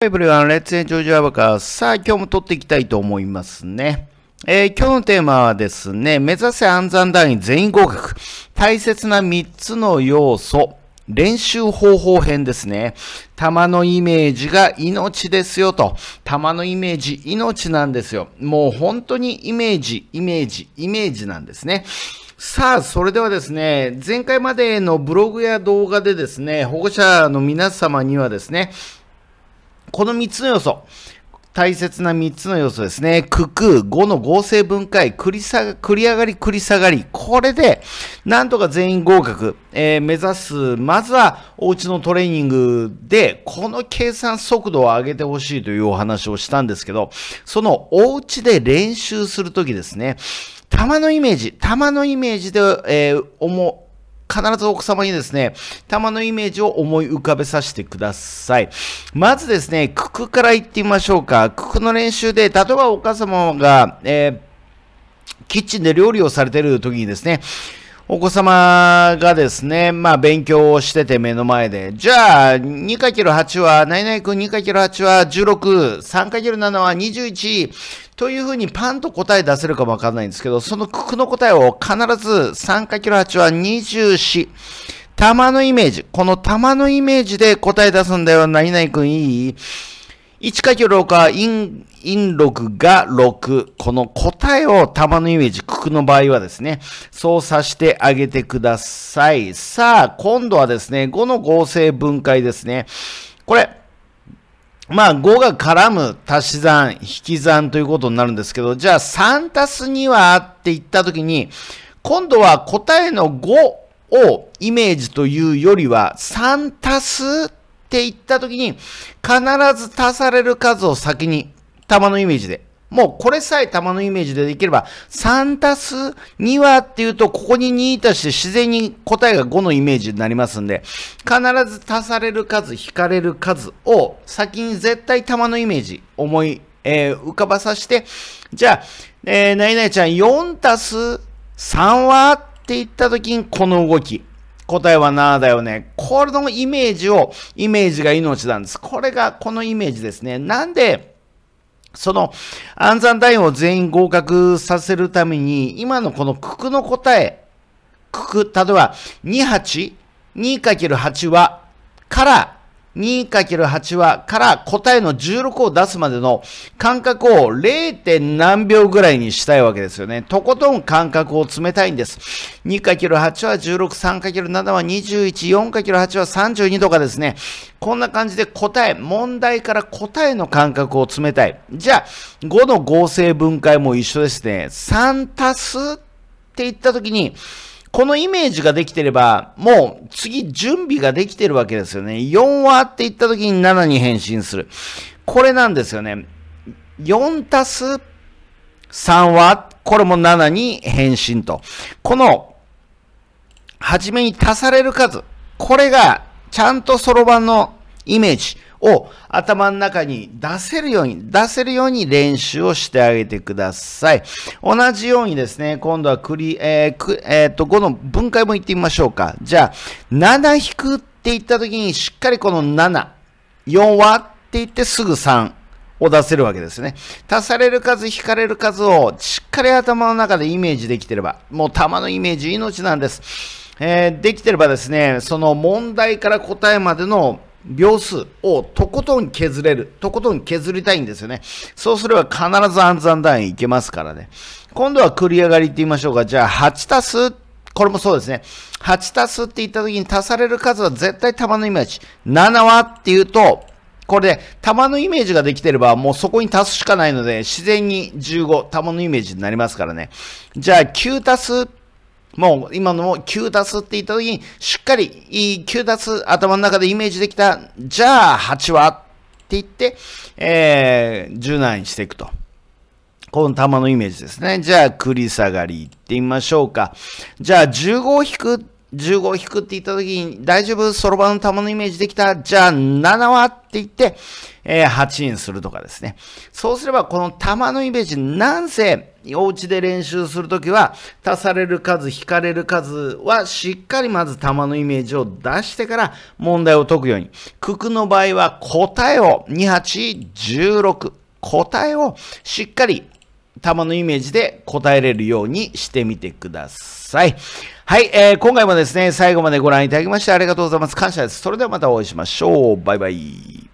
はい、ブ r y o n e let's enjoy y o さあ、今日も撮っていきたいと思いますね。えー、今日のテーマはですね、目指せ暗算団員全員合格。大切な3つの要素。練習方法編ですね。玉のイメージが命ですよと。玉のイメージ、命なんですよ。もう本当にイメージ、イメージ、イメージなんですね。さあ、それではですね、前回までのブログや動画でですね、保護者の皆様にはですね、この3つの要素。大切な3つの要素ですね。九九5の合成分解、繰り下が、繰り上がり、繰り下がり。これで、なんとか全員合格、えー、目指す。まずは、おうちのトレーニングで、この計算速度を上げてほしいというお話をしたんですけど、そのおうちで練習するときですね。玉のイメージ、玉のイメージで、えー、思、必ず奥様にですね、玉のイメージを思い浮かべさせてください。まずですね、九九からいってみましょうか。九九の練習で、例えばお母様が、えーキッチンで料理をされている時にですね、お子様がですね、まあ勉強をしてて目の前で、じゃあ 2×8 は、何々くん 2×8 は16、3×7 は21、というふうにパンと答え出せるかもわかんないんですけど、その九の答えを必ず 3×8 は24、玉のイメージ、この玉のイメージで答え出すんだよ、何々くんいい1かけ6か陰、陰6が6。この答えを玉のイメージ、九九の場合はですね、そうさしてあげてください。さあ、今度はですね、5の合成分解ですね。これ、まあ5が絡む足し算、引き算ということになるんですけど、じゃあ3足す2はって言ったときに、今度は答えの5をイメージというよりは3足すっていった時に、必ず足される数を先に、玉のイメージで。もうこれさえ玉のイメージでできれば、3足す2はっていうと、ここに2足して自然に答えが5のイメージになりますんで、必ず足される数、引かれる数を先に絶対玉のイメージ、思い、えー、浮かばさして、じゃあ、えー、なになちゃん4足す3はって言った時にこの動き。答えは7だよね。これのイメージを、イメージが命なんです。これが、このイメージですね。なんで、その暗算単位を全員合格させるために、今のこの九九の答え、九九、例えば 28?2×8 は、から、2×8 はから答えの16を出すまでの間隔を 0. 何秒ぐらいにしたいわけですよね。とことん間隔を詰めたいんです。2×8 は16、3×7 は21、4×8 は32とかですね。こんな感じで答え、問題から答えの間隔を詰めたい。じゃあ、5の合成分解も一緒ですね。3足すって言ったときに、このイメージができてれば、もう次準備ができてるわけですよね。4はって言った時に7に変身する。これなんですよね。4足す3は、これも7に変身と。この、初めに足される数。これが、ちゃんとそろばんのイメージ。を頭の中に出せるように、出せるように練習をしてあげてください。同じようにですね、今度はクリ、えー、えー、っと、5の分解も行ってみましょうか。じゃあ、7引くって言った時に、しっかりこの7、4はって言ってすぐ3。を出せるわけですね。足される数、引かれる数をしっかり頭の中でイメージできてれば、もう球のイメージ命なんです。えー、できてればですね、その問題から答えまでの秒数をとことん削れる。とことん削りたいんですよね。そうすれば必ず暗算段位いけますからね。今度は繰り上がりって言いましょうか。じゃあ、8足す、これもそうですね。8足すって言った時に足される数は絶対玉のイメージ。7はっていうと、これで玉のイメージができてればもうそこに足すしかないので自然に15玉のイメージになりますからね。じゃあ9足すもう今のも9足すって言った時に、しっかり9足す頭の中でイメージできた、じゃあ8はって言って、えー、柔軟にしていくと。この球のイメージですね。じゃあ、繰り下がりいってみましょうか。じゃあ、15を引く15を引くって言った時に、大丈夫そろばんの玉のイメージできたじゃあ7はって言って、えー、8にするとかですね。そうすれば、この玉のイメージ、なんせ、お家で練習するときは、足される数、引かれる数は、しっかりまず玉のイメージを出してから問題を解くように。九九の場合は、答えを、28、16。答えをしっかり玉のイメージで答えれるようにしてみてください。はい、えー、今回もですね、最後までご覧いただきましてありがとうございます。感謝です。それではまたお会いしましょう。バイバイ。